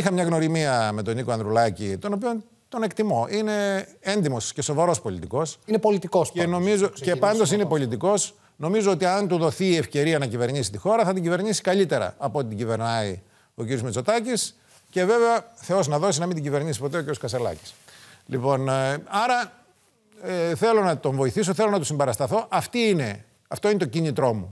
είχα μια γνωριμία με τον Νίκο Ανδρουλάκη, τον οποίο τον εκτιμώ. Είναι έντιμος και σοβαρός πολιτικός. Είναι πολιτικός Και, νομίζω... και πάντω είναι πολιτικός. Νομίζω ότι αν του δοθεί η ευκαιρία να κυβερνήσει τη χώρα, θα την κυβερνήσει καλύτερα από ό,τι την κυβερνάει ο κ. Μητσοτάκη. Και βέβαια, Θεός να δώσει να μην την κυβερνήσει ποτέ ο κ. Κασελάκης. Λοιπόν, ε, άρα ε, θέλω να τον βοηθήσω, θέλω να του συμπαρασταθώ. Αυτή είναι, αυτό είναι το κίνητρό μου.